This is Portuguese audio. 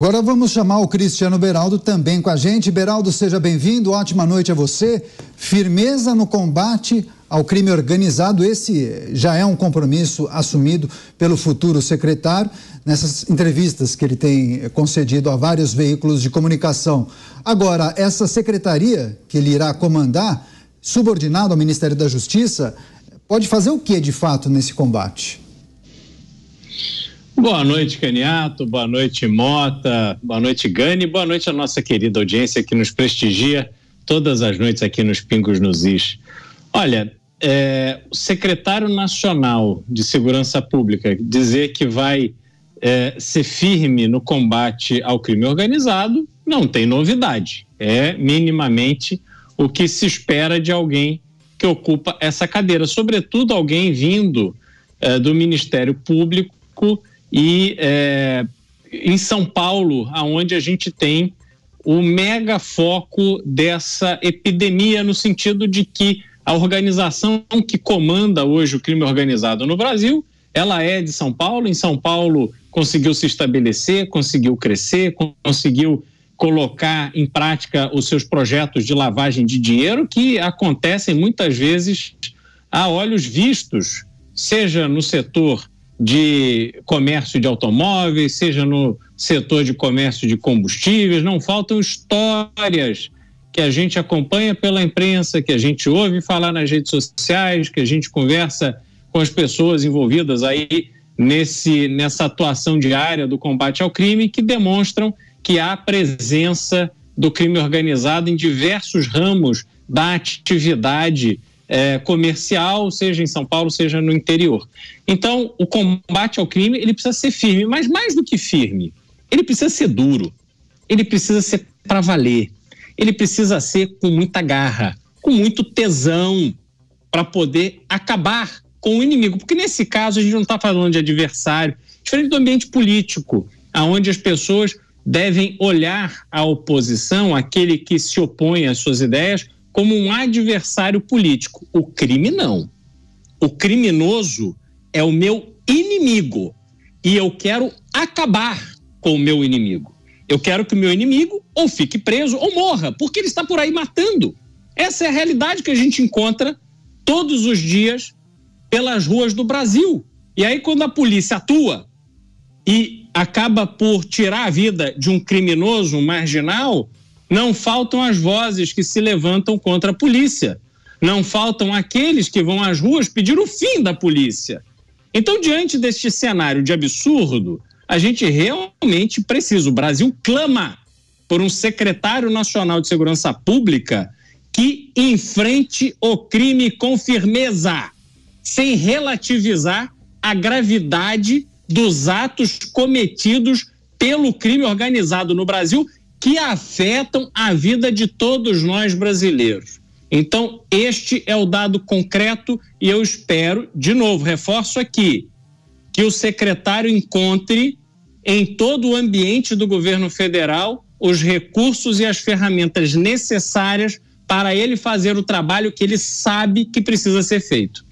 Agora vamos chamar o Cristiano Beraldo também com a gente. Beraldo, seja bem-vindo, ótima noite a você. Firmeza no combate ao crime organizado, esse já é um compromisso assumido pelo futuro secretário nessas entrevistas que ele tem concedido a vários veículos de comunicação. Agora, essa secretaria que ele irá comandar, subordinada ao Ministério da Justiça, pode fazer o que de fato nesse combate? Boa noite, Caniato, boa noite, Mota, boa noite, Gani, boa noite à nossa querida audiência que nos prestigia todas as noites aqui nos Pingos nos Is. Olha, é, o secretário nacional de Segurança Pública dizer que vai é, ser firme no combate ao crime organizado não tem novidade. É minimamente o que se espera de alguém que ocupa essa cadeira, sobretudo alguém vindo é, do Ministério Público e é, em São Paulo, aonde a gente tem o mega foco dessa epidemia no sentido de que a organização que comanda hoje o crime organizado no Brasil, ela é de São Paulo. Em São Paulo conseguiu se estabelecer, conseguiu crescer, conseguiu colocar em prática os seus projetos de lavagem de dinheiro que acontecem muitas vezes a olhos vistos, seja no setor de comércio de automóveis, seja no setor de comércio de combustíveis, não faltam histórias que a gente acompanha pela imprensa, que a gente ouve falar nas redes sociais, que a gente conversa com as pessoas envolvidas aí nesse nessa atuação diária do combate ao crime que demonstram que há presença do crime organizado em diversos ramos da atividade é, comercial, seja em São Paulo, seja no interior. Então, o combate ao crime ele precisa ser firme, mas mais do que firme, ele precisa ser duro, ele precisa ser para valer, ele precisa ser com muita garra, com muito tesão para poder acabar com o inimigo, porque nesse caso a gente não está falando de adversário, diferente do ambiente político, aonde as pessoas devem olhar a oposição, aquele que se opõe às suas ideias, como um adversário político. O crime não. O criminoso é o meu inimigo e eu quero acabar com o meu inimigo. Eu quero que o meu inimigo ou fique preso ou morra, porque ele está por aí matando. Essa é a realidade que a gente encontra todos os dias pelas ruas do Brasil. E aí, quando a polícia atua e acaba por tirar a vida de um criminoso, um marginal, não faltam as vozes que se levantam contra a polícia. Não faltam aqueles que vão às ruas pedir o fim da polícia. Então, diante deste cenário de absurdo, a gente realmente precisa. O Brasil clama por um secretário nacional de segurança pública que enfrente o crime com firmeza, sem relativizar a gravidade dos atos cometidos pelo crime organizado no Brasil que afetam a vida de todos nós brasileiros. Então, este é o dado concreto e eu espero, de novo, reforço aqui, que o secretário encontre em todo o ambiente do governo federal os recursos e as ferramentas necessárias para ele fazer o trabalho que ele sabe que precisa ser feito.